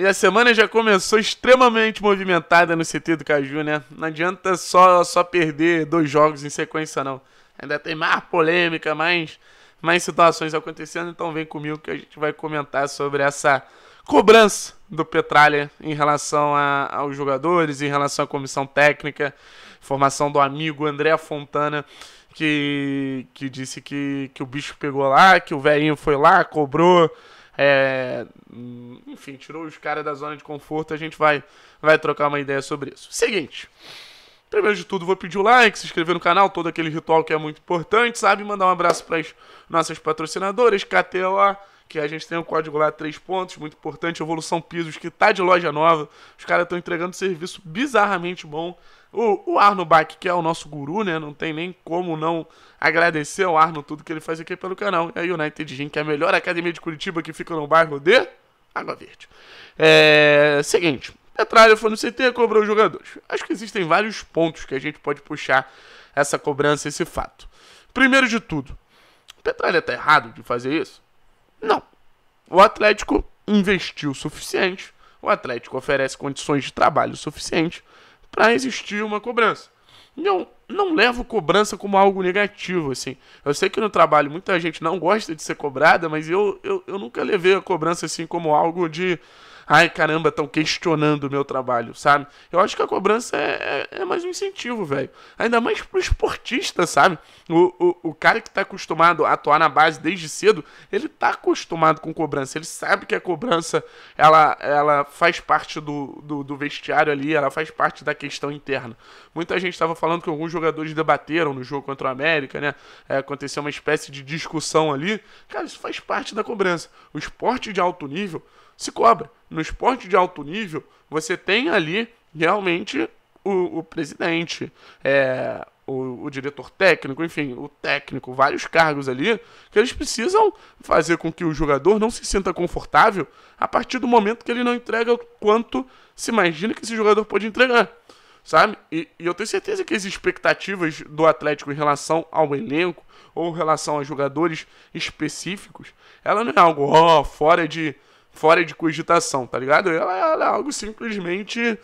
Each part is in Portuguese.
E a semana já começou extremamente movimentada no CT do Caju, né? Não adianta só, só perder dois jogos em sequência, não. Ainda tem mais polêmica, mais, mais situações acontecendo, então vem comigo que a gente vai comentar sobre essa cobrança do Petralha em relação a, aos jogadores, em relação à comissão técnica, formação do amigo André Fontana, que, que disse que, que o bicho pegou lá, que o velhinho foi lá, cobrou é, enfim, tirou os caras da zona de conforto. A gente vai, vai trocar uma ideia sobre isso. Seguinte. Primeiro de tudo, vou pedir o like, se inscrever no canal, todo aquele ritual que é muito importante, sabe? Mandar um abraço para as nossas patrocinadoras, KTOA, que a gente tem o um código lá, três pontos, muito importante, Evolução Pisos, que tá de loja nova. Os caras estão entregando serviço bizarramente bom. O, o Arno Bach, que é o nosso guru, né? Não tem nem como não agradecer ao Arno tudo que ele faz aqui pelo canal. E é a United Gym, que é a melhor academia de Curitiba que fica no bairro de Água Verde. É. Seguinte. Petralha foi no CT, cobrou os jogadores. Acho que existem vários pontos que a gente pode puxar essa cobrança, esse fato. Primeiro de tudo, Petralha tá errado de fazer isso? Não. O Atlético investiu o suficiente, o Atlético oferece condições de trabalho suficiente para existir uma cobrança. Não, não levo cobrança como algo negativo, assim. Eu sei que no trabalho muita gente não gosta de ser cobrada, mas eu, eu, eu nunca levei a cobrança assim como algo de ai caramba, estão questionando o meu trabalho, sabe? Eu acho que a cobrança é, é, é, mais um incentivo, velho. Ainda mais pro esportista, sabe? O, o, o cara que tá acostumado a atuar na base desde cedo, ele tá acostumado com cobrança, ele sabe que a cobrança ela, ela faz parte do, do, do vestiário ali, ela faz parte da questão interna. Muita gente estava falando que alguns jogadores debateram no jogo contra o América, né? É, aconteceu uma espécie de discussão ali. Cara, isso faz parte da cobrança. O esporte de alto nível se cobra. No esporte de alto nível, você tem ali realmente o, o presidente, é, o, o, diretor técnico, enfim, o técnico, vários cargos ali, que eles precisam fazer com que o jogador não se sinta confortável a partir do momento que ele não entrega o quanto se imagina que esse jogador pode entregar. Sabe? E, e eu tenho certeza que as expectativas do Atlético em relação ao elenco ou em relação a jogadores específicos, ela não é algo, ó, oh, fora de fora de cogitação, tá ligado? Ela é algo simplesmente.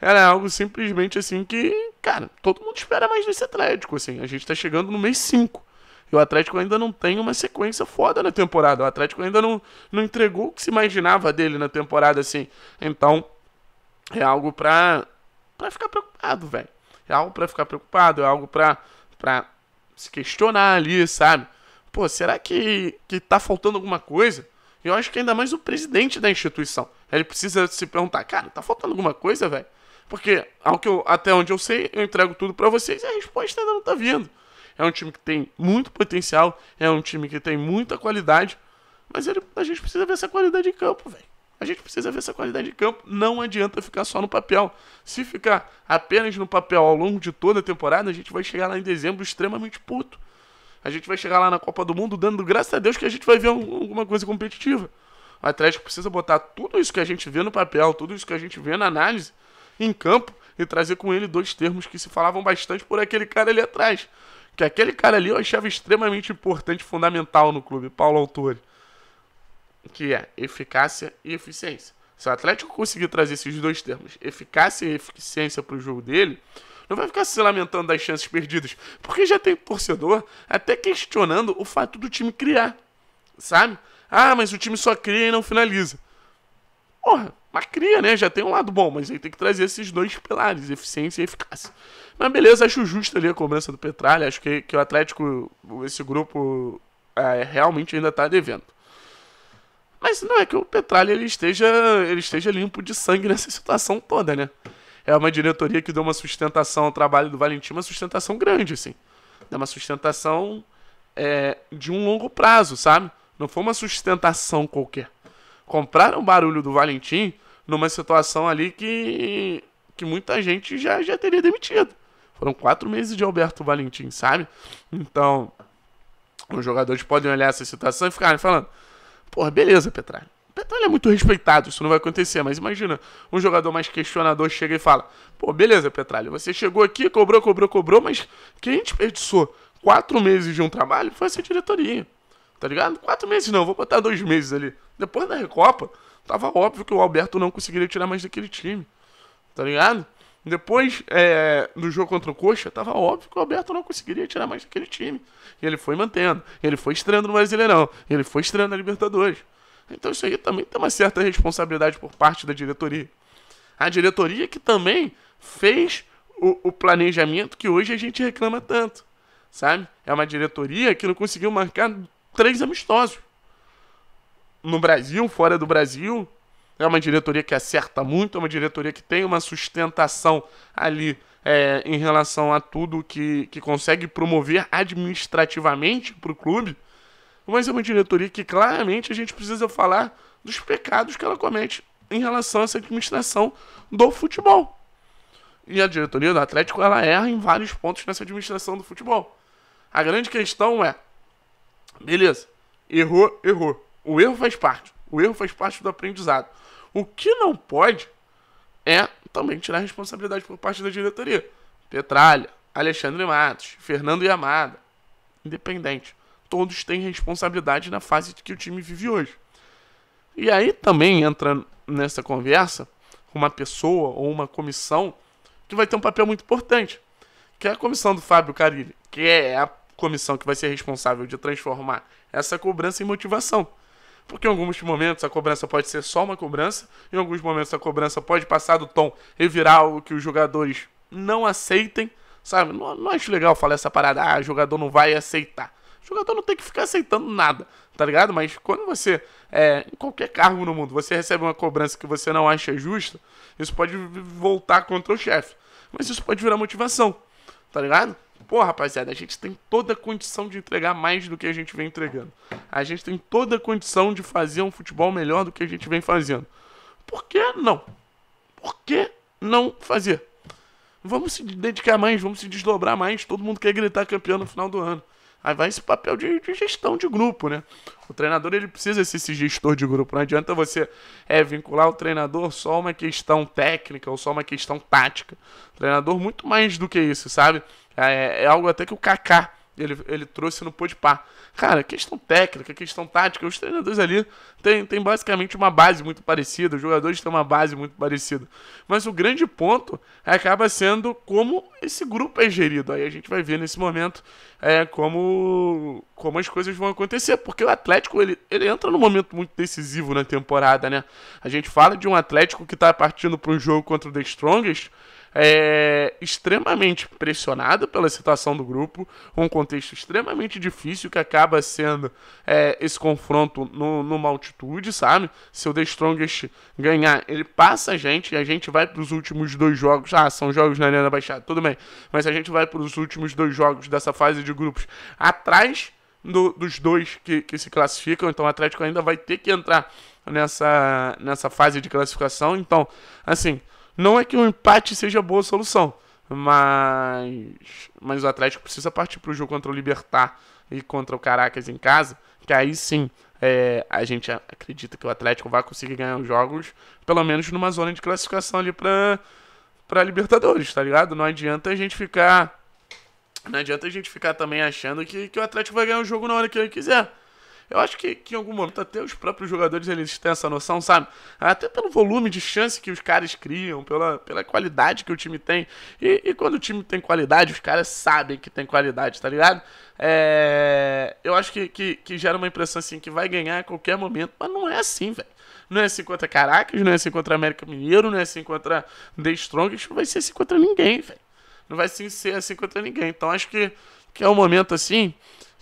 é algo simplesmente assim que, cara, todo mundo espera mais desse Atlético, assim. A gente tá chegando no mês 5. E o Atlético ainda não tem uma sequência foda na temporada. O Atlético ainda não, não entregou o que se imaginava dele na temporada, assim. Então, é algo pra, pra ficar preocupado, velho. É algo pra ficar preocupado, é algo pra, pra se questionar ali, sabe? Pô, será que, que tá faltando alguma coisa? E eu acho que ainda mais o presidente da instituição. Ele precisa se perguntar, cara, tá faltando alguma coisa, velho? Porque, ao que eu, até onde eu sei, eu entrego tudo para vocês e a resposta ainda não tá vindo. É um time que tem muito potencial, é um time que tem muita qualidade, mas ele, a gente precisa ver essa qualidade em campo, velho. A gente precisa ver essa qualidade de campo. Não adianta ficar só no papel. Se ficar apenas no papel ao longo de toda a temporada, a gente vai chegar lá em dezembro extremamente puto. A gente vai chegar lá na Copa do Mundo dando graças a Deus que a gente vai ver alguma coisa competitiva. O Atlético precisa botar tudo isso que a gente vê no papel, tudo isso que a gente vê na análise, em campo e trazer com ele dois termos que se falavam bastante por aquele cara ali atrás. Que aquele cara ali eu achava extremamente importante, fundamental no clube, Paulo Autori. Que é eficácia e eficiência. Se o Atlético conseguir trazer esses dois termos, eficácia e eficiência para o jogo dele, não vai ficar se lamentando das chances perdidas, porque já tem torcedor até questionando o fato do time criar, sabe? Ah, mas o time só cria e não finaliza. Porra, mas cria, né? Já tem um lado bom, mas aí tem que trazer esses dois pilares, eficiência e eficácia. Mas beleza, acho justo ali a cobrança do Petralha. Acho que, que o Atlético, esse grupo, é, realmente ainda tá devendo. Mas não é que o Petralha ele esteja, ele esteja limpo de sangue nessa situação toda, né? é uma diretoria que deu uma sustentação ao trabalho do Valentim, uma sustentação grande, assim. Deu uma sustentação é, de um longo prazo, sabe? Não foi uma sustentação qualquer. Compraram o barulho do Valentim numa situação ali que, que muita gente já, já teria demitido. Foram quatro meses de Alberto Valentim, sabe? Então, os jogadores podem olhar essa situação e ficarem falando: porra, beleza, Petralha. Petralha é muito respeitado, isso não vai acontecer, mas imagina, um jogador mais questionador chega e fala: pô, beleza, Petralha, você chegou aqui, cobrou, cobrou, cobrou, mas quem desperdiçou quatro meses de um trabalho foi essa diretoria, tá ligado? Quatro meses não, vou botar dois meses ali. Depois da Recopa, tava óbvio que o Alberto não conseguiria tirar mais daquele time, tá ligado? Depois é, do jogo contra o Coxa, tava óbvio que o Alberto não conseguiria tirar mais daquele time. E ele foi mantendo. Ele foi estreando no Brasileirão. Ele foi estreando na Libertadores. Então isso aí também tem uma certa responsabilidade por parte da diretoria. A diretoria que também fez o, o planejamento que hoje a gente reclama tanto, sabe? É uma diretoria que não conseguiu marcar três amistosos. No Brasil, fora do Brasil, é uma diretoria que acerta muito, é uma diretoria que tem uma sustentação ali é, em relação a tudo que, que consegue promover administrativamente para o clube mas é uma diretoria que claramente a gente precisa falar dos pecados que ela comete em relação a essa administração do futebol. E a diretoria do Atlético ela erra em vários pontos nessa administração do futebol. A grande questão é, beleza, errou, errou. O erro faz parte. O erro faz parte do aprendizado. O que não pode é também tirar responsabilidade por parte da diretoria. Petralha, Alexandre Matos, Fernando Yamada, independente todos têm responsabilidade na fase que o time vive hoje. E aí também entra nessa conversa uma pessoa ou uma comissão que vai ter um papel muito importante, que é a comissão do Fábio Carilli, que é a comissão que vai ser responsável de transformar essa cobrança em motivação. Porque em alguns momentos a cobrança pode ser só uma cobrança, em alguns momentos a cobrança pode passar do tom e virar algo que os jogadores não aceitem, sabe? Não, não acho legal falar essa parada, ah, o jogador não vai aceitar. O jogador não tem que ficar aceitando nada, tá ligado? Mas quando você, é, em qualquer cargo no mundo, você recebe uma cobrança que você não acha justa, isso pode voltar contra o chefe. Mas isso pode virar motivação, tá ligado? Pô, rapaziada, a gente tem toda a condição de entregar mais do que a gente vem entregando. A gente tem toda a condição de fazer um futebol melhor do que a gente vem fazendo. Por que não? Por que não fazer? Vamos se dedicar mais, vamos se desdobrar mais. Todo mundo quer gritar campeão no final do ano. Aí vai esse papel de, de, gestão de grupo, né? O treinador ele precisa ser esse gestor de grupo. Não adianta você é, vincular o treinador só a uma questão técnica ou só uma questão tática. O treinador muito mais do que isso, sabe? É, é algo até que o Kaká ele, ele trouxe no Podpah. Cara, questão técnica, questão tática, os treinadores ali têm, têm basicamente uma base muito parecida, os jogadores têm uma base muito parecida. Mas o grande ponto acaba sendo como esse grupo é gerido. Aí a gente vai ver nesse momento é, como, como as coisas vão acontecer, porque o Atlético ele, ele entra num momento muito decisivo na temporada, né? A gente fala de um Atlético que está partindo para um jogo contra o The Strongest, é, extremamente pressionado pela situação do grupo, um contexto extremamente difícil que acaba sendo é, esse confronto no, numa altitude, sabe? Se o The Strongest ganhar, ele passa a gente e a gente vai para os últimos dois jogos. Ah, são jogos na Arena Baixada, tudo bem. Mas a gente vai para os últimos dois jogos dessa fase de grupos atrás do, dos dois que, que se classificam, então o Atlético ainda vai ter que entrar nessa, nessa fase de classificação. Então, assim, não é que o um empate seja boa solução, mas, mas o Atlético precisa partir para o jogo contra o Libertar e contra o Caracas em casa, que aí sim é, a gente acredita que o Atlético vai conseguir ganhar os jogos, pelo menos numa zona de classificação ali para para Libertadores, tá ligado? Não adianta a gente ficar não adianta a gente ficar também achando que, que o Atlético vai ganhar o jogo na hora que ele quiser. Eu acho que, que em algum momento até os próprios jogadores eles têm essa noção, sabe? Até pelo volume de chance que os caras criam, pela, pela qualidade que o time tem. E, e quando o time tem qualidade, os caras sabem que tem qualidade, tá ligado? É, eu acho que, que, que gera uma impressão assim que vai ganhar a qualquer momento, mas não é assim, velho. Não é assim contra Caracas, não é assim contra América Mineiro, não é assim contra The Strongest, não vai ser assim contra ninguém, velho. Não vai assim ser assim contra ninguém. Então acho que, que é um momento assim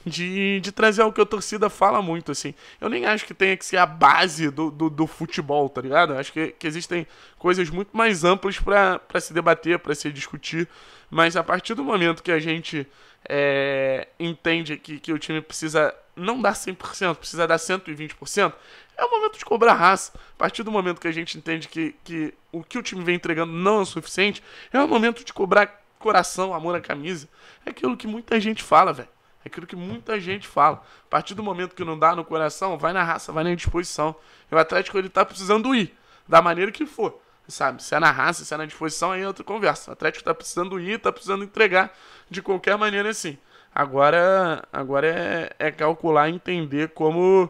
de, de trazer o que a torcida fala muito, assim. Eu nem acho que tenha que ser a base do, do, do futebol, tá ligado? Eu acho que, que existem coisas muito mais amplas para se debater, para se discutir. Mas a partir do momento que a gente é, entende que, que o time precisa não dar 100%, precisa dar 120%, é o momento de cobrar raça. A partir do momento que a gente entende que, que o que o time vem entregando não é o suficiente, é o momento de cobrar coração, amor à camisa. É aquilo que muita gente fala, velho. É aquilo que muita gente fala. A partir do momento que não dá no coração, vai na raça, vai na disposição. E o Atlético ele tá precisando ir, da maneira que for. Sabe, se é na raça, se é na disposição, aí é outra conversa. O Atlético tá precisando ir, tá precisando entregar de qualquer maneira assim. Agora, agora é, é calcular, entender como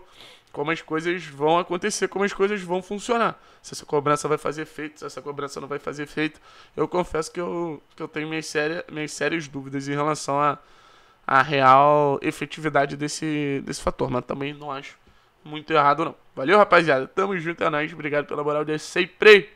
como as coisas vão acontecer, como as coisas vão funcionar. Se essa cobrança vai fazer efeito, se essa cobrança não vai fazer efeito. Eu confesso que eu, que eu tenho minhas, séria, minhas sérias dúvidas em relação a, a real efetividade desse, desse fator. Mas também não acho muito errado, não. Valeu, rapaziada. Tamo junto, é nóis. Obrigado pela moral de sempre.